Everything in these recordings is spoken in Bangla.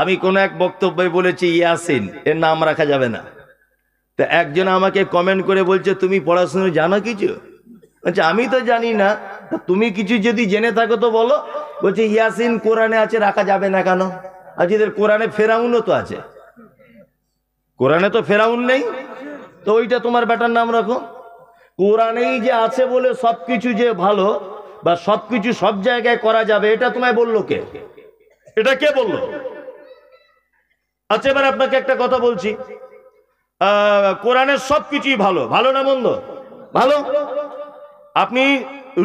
আমি কোনো এক বক্তব্যে বলেছি ইয়াসিন এর নাম রাখা যাবে না তো একজন আমাকে কমেন্ট করে বলছে তুমি পড়াশুনো জানো কিছু বলছে আমি তো জানি না তুমি কিছু যদি জেনে থাকো তো বলো বলছে ইয়াসিন কোরআনে আছে রাখা যাবে না কেন আর কোরআনে ফেরাউনও তো আছে কোরআনে তো ফেরাউন নেই তো ওইটা তোমার ব্যাটার নাম রাখো কোরআনেই যে আছে বলে সব কিছু যে ভালো বা সব কিছু সব জায়গায় করা যাবে এটা তোমায় বললো কে এটা কে বললো আচ্ছা এবার আপনাকে একটা কথা বলছি কোরআনের সব কিছুই ভালো ভালো না মন্দ ভালো আপনি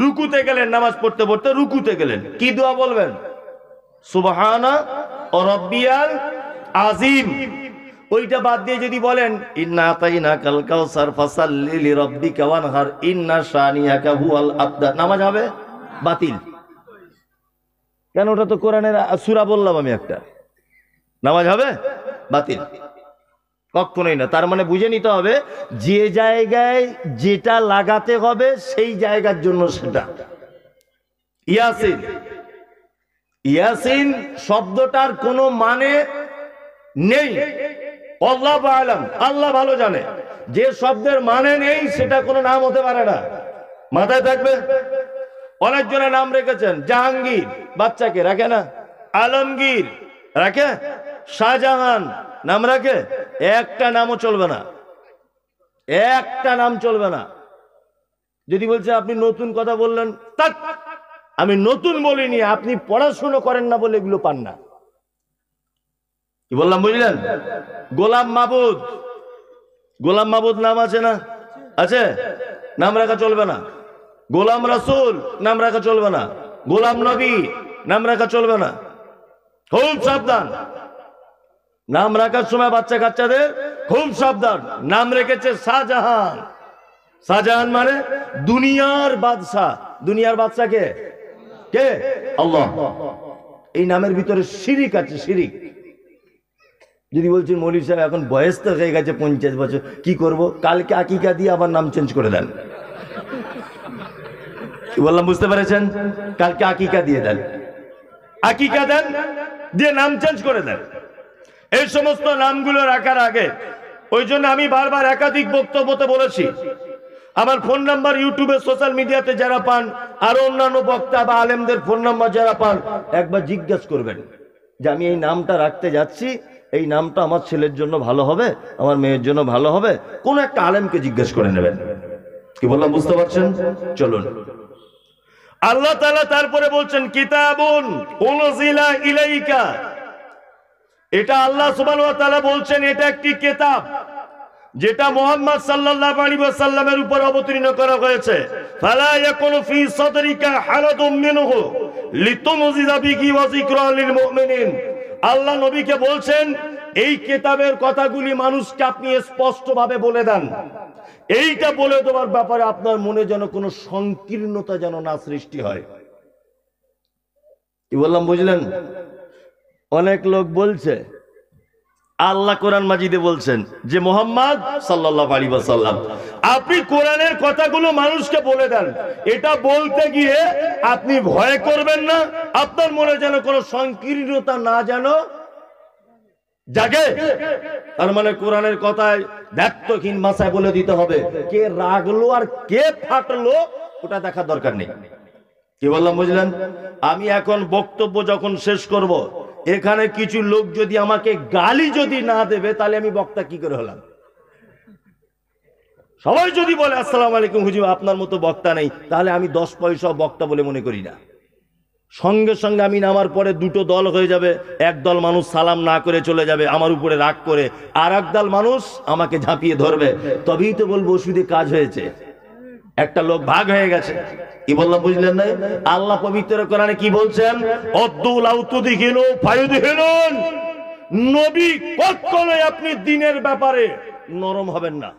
রুকুতে গেলেন নামাজ পড়তে পড়তে রুকুতে গেলেন কি দোয়া বলবেন সুবাহানা অরব্বিয়াল আজিম ওইটা বাদ দিয়ে যদি বলেন ইন্না তাইনা কাল কাউসার ফাসাল্লি লিরাব্বিকা ওয়ানহার ইন্না শানিয়াকা হুয়াল আবদা নামাজ হবে বাতিল কেন ওটা তো কোরআনের সুরা বললাম আমি একটা নামাজ হবে বাতিল কখনোই না তার মানে বুঝে নিতে হবে যে জায়গায় যেটা লাগাতে হবে সেই জায়গার জন্য সেটা ইয়াসিন ইয়াসিন শব্দটার কোনো মানে নেই আল্লাহ আলম আল্লাহ ভালো জানে যে শব্দের মানে নেই সেটা কোনো নাম হতে পারে না মাথায় থাকবে অনেকজনের নাম রেখেছেন জাহাঙ্গীর বাচ্চাকে রাখে না আলমগীর রাখে শাহজাহান নাম রাখে একটা নামও চলবে না একটা নাম চলবে না যদি বলছে আপনি নতুন কথা বললেন তাক আমি নতুন বলিনি আপনি পড়াশুনো করেন না বলে এগুলো পান না কি বললাম বুঝলেন গোলাম মাবুদ গোলাম মাবুদ নাম আছে না আছে নাম রাখা চলবে না গোলাম রাসুল নাম রাখা চলবে না গোলাম নবী নাম রাখা চলবে না খুব সাবধান নাম রাখার সময় বাচ্চা কাচ্চাদের খুব সাবধান নাম রেখেছে শাহজাহান শাহজাহান মানে দুনিয়ার বাদশাহ দুনিয়ার বাদশাহ কে কে আল্লাহ এই নামের ভিতরে শিরিক আছে শিরিক যদি বলছেন মৌলী সাহেব এখন বয়স তো হয়ে গেছে পঞ্চাশ বছর কি করব কালকে আকিকা দিয়ে আবার নাম চেঞ্জ করে দেন বললাম বুঝতে পেরেছেন কালকে আকিকা দিয়ে দেন আকিকা দেন দিয়ে নাম চেঞ্জ করে দেন এই সমস্ত নামগুলো রাখার আগে ওই জন্য আমি বারবার একাধিক বক্তব্যতে বলেছি আমার ফোন নাম্বার ইউটিউবে সোশ্যাল মিডিয়াতে যারা পান আরো অন্যান্য বক্তা বা আলেমদের ফোন নাম্বার যারা পান একবার জিজ্ঞেস করবেন যে আমি এই নামটা রাখতে যাচ্ছি এই নামটা আমার ছেলের জন্য ভালো হবে আমার মেয়ের জন্য ভালো হবে কোন একটা আলেমকে জিজ্ঞেস করে নেবেন কি বললাম বুঝতে পারছেন চলুন আল্লাহ তালা তারপরে বলছেন কিতাবুন অনুজিলা ইলাইকা এটা আল্লাহ সুবান বলছেন এটা একটি কেতাব যেটা মোহাম্মদ সাল্লাল্লাহু উপর অবতীর্ণ করা হয়েছে আল্লাহ নবীকে বলছেন এই কেতাবের কথাগুলি মানুষকে আপনি স্পষ্ট ভাবে বলে দেন এইটা বলে দেওয়ার ব্যাপারে আপনার মনে যেন কোনো সংকীর্ণতা যেন না সৃষ্টি হয় কি বললাম বুঝলেন অনেক লোক বলছে আল্লাহ কোরআন মাজিদে বলছেন যে মোহাম্মদ সাল্লাহ আলী বাসাল্লাম আপনি কোরআনের কথাগুলো মানুষকে বলে দেন এটা বলতে গিয়ে আপনি ভয় করবেন না আপনার মনে যেন কোনো সংকীর্ণতা না যেন জাগে তার মানে কোরআনের কথায় ব্যক্তহীন মাসায় বলে দিতে হবে কে রাগলো আর কে ফাটলো ওটা দেখার দরকার নেই কি বললাম বুঝলেন আমি এখন বক্তব্য যখন শেষ করব। এখানে কিছু লোক যদি আমাকে গালি যদি না দেবে তাহলে আমি বক্তা কি করে হলাম সবাই যদি বলে আসসালাম আলাইকুম হুজিম আপনার মতো বক্তা নেই তাহলে আমি দশ পয়সা বক্তা বলে মনে করি না সঙ্গে সঙ্গে আমি নামার পরে দুটো দল হয়ে যাবে একদল মানুষ সালাম না করে চলে যাবে আমার উপরে রাগ করে আর একদল মানুষ আমাকে ঝাঁপিয়ে ধরবে তবেই তো বলবো ওষুধে কাজ হয়েছে একটা লোক ভাগ হয়ে গেছে কি বললাম বুঝলেন না আল্লাহ পবিত্র কোরআনে কি বলছেন নবী কখনো আপনি দিনের ব্যাপারে নরম হবেন না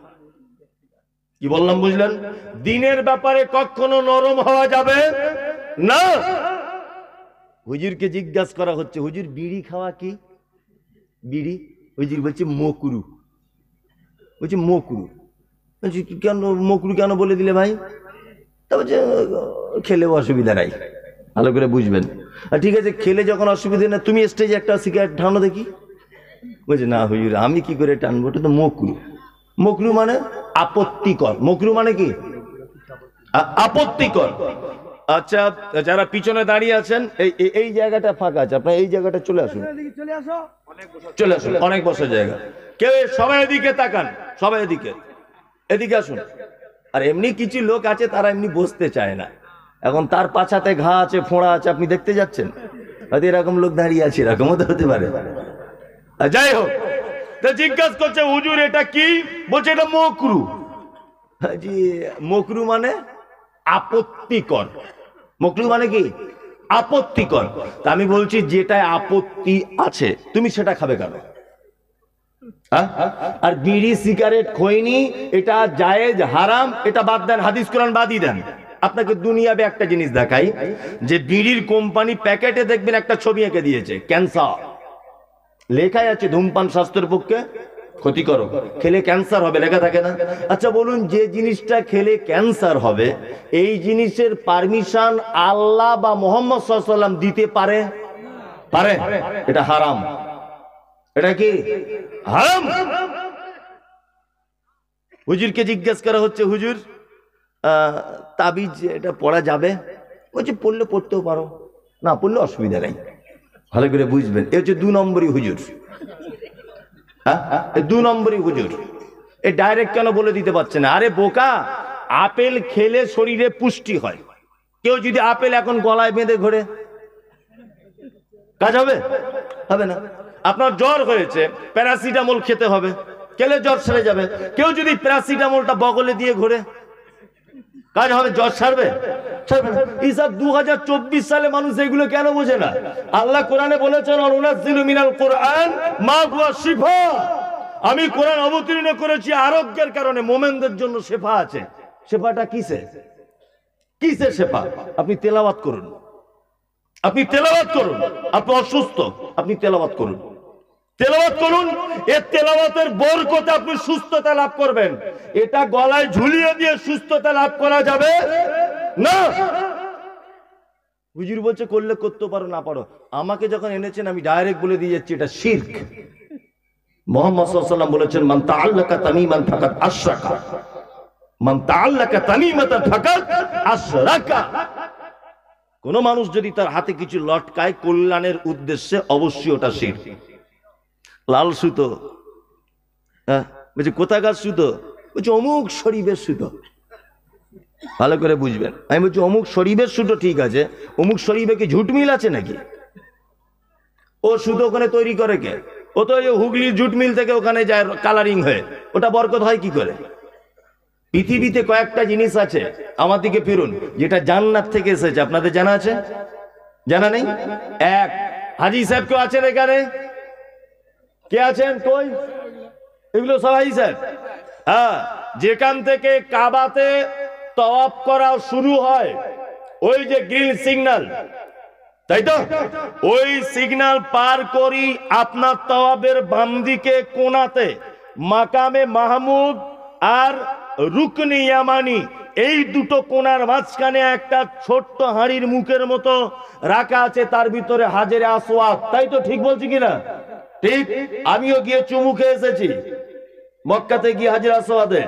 কি বললাম বুঝলেন দিনের ব্যাপারে কখনো নরম হওয়া যাবে না হুজুরকে জিজ্ঞাসা করা হচ্ছে হুজুর বিড়ি খাওয়া কি বিড়ি হুজুর বলছে মকুরু বলছে মকুরু বলছি কেন মকুরু কেন বলে দিলে ভাই তা বলছে খেলেও অসুবিধা নাই ভালো করে বুঝবেন আর ঠিক আছে খেলে যখন অসুবিধা নেই তুমি স্টেজে একটা সিগারেট টানো দেখি বলছে না হুজুর আমি কি করে টানবো ওটা তো মকরু মকরু মানে আপত্তিকর মকরু মানে কি আপত্তিকর আচ্ছা যারা পিছনে দাঁড়িয়ে আছেন এই এই জায়গাটা ফাঁকা আছে আপনার এই জায়গাটা চলে আসুন চলে আসুন অনেক বছর জায়গা কেউ সবাই এদিকে তাকান সবাই এদিকে এদিকে আসুন আর এমনি কিছু লোক আছে তারা এমনি বসতে চায় না এখন তার পাছাতে ঘা আছে ফোঁড়া আছে আপনি দেখতে যাচ্ছেন হয়তো এরকম লোক দাঁড়িয়ে আছে এরকমও তো হতে পারে যাই হোক তো জিজ্ঞেস করছে হুজুর এটা কি বলছে এটা মকরু জি মকরু মানে আপত্তিকর মকলু মানে কি আপত্তিকর তা আমি বলছি যেটায় আপত্তি আছে তুমি সেটা খাবে কেন আর বিড়ি সিগারেট খৈনি এটা জায়েজ হারাম এটা বাদ দেন হাদিস কোরআন বাদই দেন আপনাকে দুনিয়াবে একটা জিনিস দেখাই যে বিড়ির কোম্পানি প্যাকেটে দেখবেন একটা ছবি এঁকে দিয়েছে ক্যান্সার লেখাই আছে ধূমপান স্বাস্থ্যের পক্ষে ক্ষতিকারক খেলে ক্যান্সার হবে লেখা থাকে না আচ্ছা বলুন যে জিনিসটা খেলে ক্যান্সার হবে এই জিনিসের পারমিশন আল্লাহ বা মোহাম্মদ সাল্লাম দিতে পারে পারে এটা হারাম এটা কি হারাম হুজুরকে জিজ্ঞেস করা হচ্ছে হুজুর তাবিজ এটা পড়া যাবে বলছে পড়লে পড়তেও পারো না পড়লে অসুবিধা নেই ভালো করে বুঝবেন এ হচ্ছে দু নম্বরই হুজুর হ্যাঁ দু নম্বরই হুজুর এ ডাইরেক্ট কেন বলে দিতে পারছে না আরে বোকা আপেল খেলে শরীরে পুষ্টি হয় কেউ যদি আপেল এখন গলায় বেঁধে ঘোরে কাজ হবে হবে না আপনার জ্বর হয়েছে প্যারাসিটামল খেতে হবে খেলে জ্বর সেরে যাবে কেউ যদি প্যারাসিটামলটা বগলে দিয়ে ঘোরে কাজ হবে জ্বর সারবে আমি কোরআন অবতীর্ণ করেছি আরোগ্যের কারণে মোমেনদের জন্য শেফা আছে শেফাটা কিসে কিসে শেফা আপনি তেলাওয়াত করুন আপনি তেলাওয়াত করুন আপনি অসুস্থ আপনি তেলাওয়াত করুন আপনি সুস্থতা লাভ করবেন এটা গলায় ঝুলিয়ে দিয়ে সুস্থতা লাভ করা যাবে না হুজুর বলছে করলে করতে পারো না পারো আমাকে যখন এনেছেন আমি ডাইরেক্ট বলে দিয়ে যাচ্ছি এটা শির্ক মোহাম্মদ মান কোন মানুষ যদি তার হাতে কিছু লটকায় কল্যাণের উদ্দেশ্যে অবশ্যই ওটা শির লাল সুতো হ্যাঁ বলছে কোথাকার সুতো বলছে অমুক শরীফের সুতো ভালো করে বুঝবেন আমি বলছি অমুক শরীফের সুতো ঠিক আছে অমুক শরীফে কি ঝুট মিল আছে নাকি ও সুতো ওখানে তৈরি করে কে ও তো ওই হুগলির জুট মিল থেকে ওখানে যায় কালারিং হয়ে ওটা বরকত হয় কি করে পৃথিবীতে কয়েকটা জিনিস আছে আমার দিকে ফিরুন যেটা জান্নাত থেকে এসেছে আপনাদের জানা আছে জানা নেই এক হাজি সাহেব কেউ আছেন এখানে কে আছেন কই এগুলো হাজি সাহেব হ্যাঁ যেখান থেকে কাবাতে তওয়াব করা শুরু হয় ওই যে গ্রিন সিগন্যাল তাই তো ওই সিগন্যাল পার করি আপনার তওয়াবের বাম দিকে কোনাতে মাকামে মাহমুদ আর রুকনি ইয়ামানি এই দুটো কোনার মাঝখানে একটা ছোট্ট হাঁড়ির মুখের মতো রাখা আছে তার ভিতরে হাজারে আসোয়াত তাই তো ঠিক বলছি কিনা ঠিক আমিও গিয়ে চুমু এসেছি মক্কাতে গিয়ে হাজের আসোয়াদে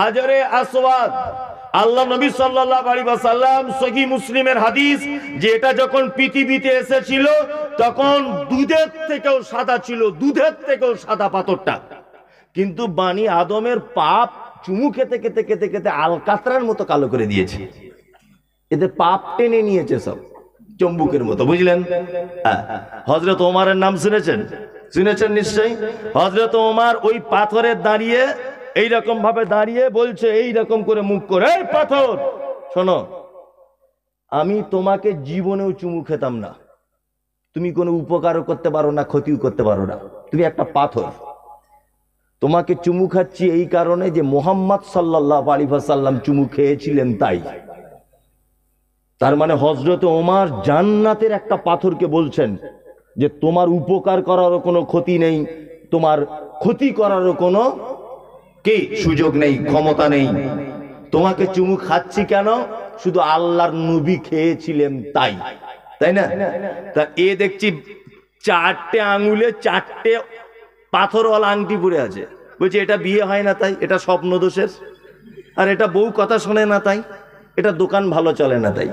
হাজারে আসোয়াদ আল্লাহ নবী সাল্লাল্লাহু আলাইহি ওয়াসাল্লাম সহি মুসলিমের হাদিস যে এটা যখন পৃথিবীতে এসেছিল তখন দুধের থেকেও সাদা ছিল দুধের থেকেও সাদা পাথরটা কিন্তু বাণী আদমের পাপ চুমু খেতে খেতে খেতে খেতে আলকাতরার মতো কালো করে দিয়েছে এতে পাপ টেনে নিয়েছে সব চম্বুকের মতো বুঝলেন হজরত হ্যাঁ। ওমারের নাম শুনেছেন শুনেছেন নিশ্চয়ই হজরত ওমার ওই পাথরের দাঁড়িয়ে এইরকম ভাবে দাঁড়িয়ে বলছে এইরকম করে মুখ করে পাথর শোনো আমি তোমাকে জীবনেও চুমু খেতাম না তুমি কোনো উপকারও করতে পারো না ক্ষতিও করতে পারো না তুমি একটা পাথর তোমাকে চুমু খাচ্ছি এই কারণে যে মোহাম্মদ সাল্লাহ আলিফাসাল্লাম চুমু খেয়েছিলেন তাই তার মানে হজরত ওমার জান্নাতের একটা পাথরকে বলছেন যে তোমার উপকার করারও কোনো ক্ষতি নেই তোমার ক্ষতি করারও কোনো কি সুযোগ নেই ক্ষমতা নেই তোমাকে চুমু খাচ্ছি কেন শুধু আল্লাহর নবী খেয়েছিলেন তাই তাই না তা এ দেখছি চারটে আঙুলে চারটে পাথরওয়ালা আংটি পরে আছে বলছে এটা বিয়ে হয় না তাই এটা স্বপ্ন দোষের আর এটা বউ কথা শোনে না তাই এটা দোকান ভালো চলে না তাই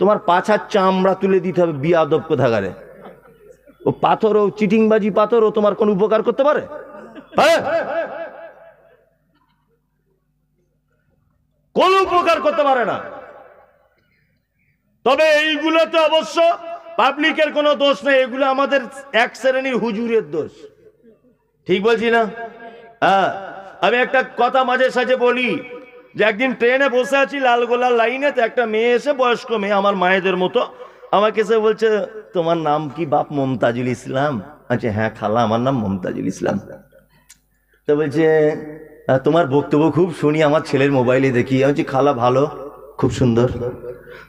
তোমার পাছার চামড়া তুলে দিতে হবে বিয়ে আদব কোথাকারে ও পাথর ও চিটিংবাজি পাথর ও তোমার কোনো উপকার করতে পারে হ্যাঁ কোন উপকার করতে পারে না তবে এইগুলোতে অবশ্য পাবলিকের কোনো দোষ নেই এগুলো আমাদের এক শ্রেণীর হুজুরের দোষ ঠিক বলছি না হ্যাঁ আমি একটা কথা মাঝে সাঝে বলি যে একদিন ট্রেনে বসে আছি লালগোলার লাইনে তো একটা মেয়ে এসে বয়স্ক মেয়ে আমার মায়েদের মতো আমাকে সে বলছে তোমার নাম কি বাপ মমতাজুল ইসলাম আচ্ছা হ্যাঁ খালা আমার নাম মমতাজুল ইসলাম তো বলছে তোমার বক্তব্য খুব শুনি আমার ছেলের মোবাইলে দেখি আমি বলছি খালা ভালো খুব সুন্দর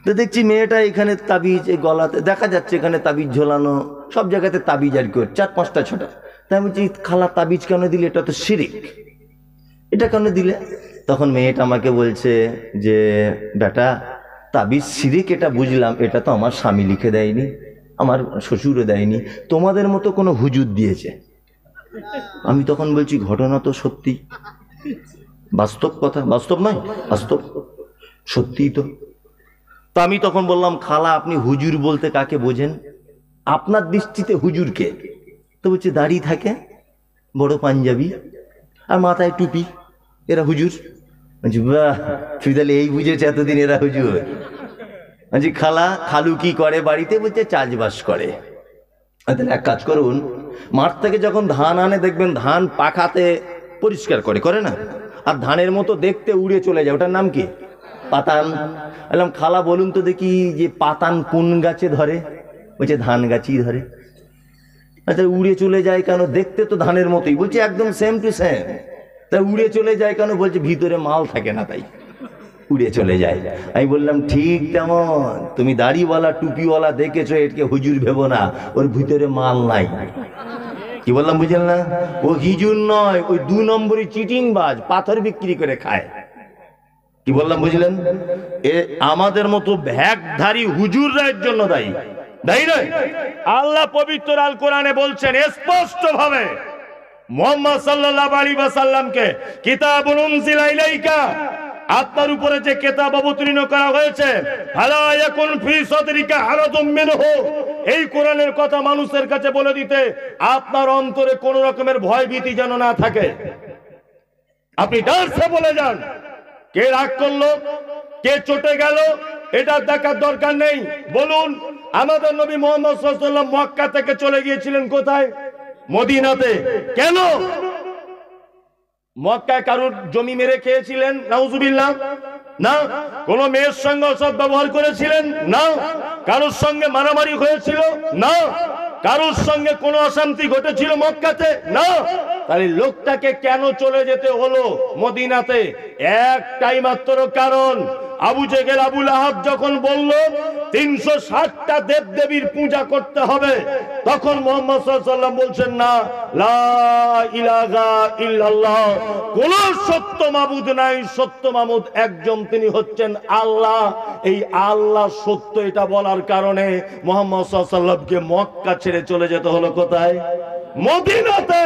তো দেখছি মেয়েটা এখানে তাবিজ এই গলাতে দেখা যাচ্ছে এখানে তাবিজ ঝোলানো সব জায়গাতে তাবিজ আর কর চার পাঁচটা ছটা তাই আমি বলছি খালা তাবিজ কেন দিলে এটা তো শিরিক এটা কেন দিলে তখন মেয়েটা আমাকে বলছে যে বেটা তাবিজ শিরিক এটা বুঝলাম এটা তো আমার স্বামী লিখে দেয়নি আমার শ্বশুরও দেয়নি তোমাদের মতো কোনো হুজুর দিয়েছে আমি তখন বলছি ঘটনা তো সত্যি বাস্তব কথা বাস্তব নয় বাস্তব সত্যিই তো তা আমি তখন বললাম খালা আপনি হুজুর বলতে কাকে বোঝেন আপনার দৃষ্টিতে হুজুরকে তো বলছে দাড়ি থাকে বড় পাঞ্জাবি আর মাথায় টুপি এরা হুজুর বলছি বাহ তুই তাহলে এই বুঝেছে এতদিন এরা হুজুর বলছি খালা খালু কি করে বাড়িতে বলছে চাষবাস করে তাহলে এক কাজ করুন মাঠ থেকে যখন ধান আনে দেখবেন ধান পাখাতে পরিষ্কার করে করে না আর ধানের মতো দেখতে উড়ে চলে যায় ওটার নাম কি পাতান বললাম খালা বলুন তো দেখি যে পাতান কোন গাছে ধরে বলছে ধান গাছই ধরে আচ্ছা উড়ে চলে যায় কেন দেখতে তো ধানের মতোই বলছে একদম সেম টু সেম তাই উড়ে চলে যায় কেন বলছে ভিতরে মাল থাকে না তাই উড়ে চলে যায় আমি বললাম ঠিক তেমন তুমি দাড়িওয়ালা টুপিওয়ালা দেখেছো এটকে হুজুর ভেবো না ওর ভিতরে মাল নাই কি বললাম বুঝলেন না ও হিজুর নয় ওই দু নম্বরই চিটিং বাজ পাথর বিক্রি করে খায় কি বললাম বুঝলেন এ আমাদের মতো ভ্যাকধারী হুজুর রায়ের জন্য দায়ী দায়ী নয় আল্লাহ পবিত্র আল কোরআনে বলছেন স্পষ্ট ভাবে মোহাম্মদ সাল্লাহ আলী বাসাল্লামকে কিতাব ইলাইকা আত্মার উপরে যে কেতাব অবতীর্ণ করা হয়েছে এই কোরআনের কথা মানুষের কাছে বলে দিতে আপনার অন্তরে কোন রকমের ভয় ভীতি যেন না থাকে আপনি ডান্সে বলে যান কে রাগ করলো কে চটে গেল এটা দেখার দরকার নেই বলুন আমাদের নবী মোহাম্মদ মক্কা থেকে চলে গিয়েছিলেন কোথায় মদিনাতে কেন মক্কায় কারুর জমি মেরে খেয়েছিলেন নাউজুবিল্লাহ না কোন মেয়ের সঙ্গে অসৎ ব্যবহার করেছিলেন না কারোর সঙ্গে মারামারি হয়েছিল না কারোর সঙ্গে কোনো অশান্তি ঘটেছিল মক্কাতে না তাহলে লোকটাকে কেন চলে যেতে হলো মদিনাতে একটাই মাত্র কারণ আবু জেগেল আবুল আহাব যখন বলল তিনশো ষাটটা দেব দেবীর পূজা করতে হবে তখন মোহাম্মদ বলছেন না ইল্লাল্লাহ কোন সত্য মাবুদ নাই সত্য মামুদ একজন তিনি হচ্ছেন আল্লাহ এই আল্লাহ সত্য এটা বলার কারণে মোহাম্মদ সাল্লামকে মক্কা ছেড়ে চলে যেতে হলো কোথায় মদিনাতে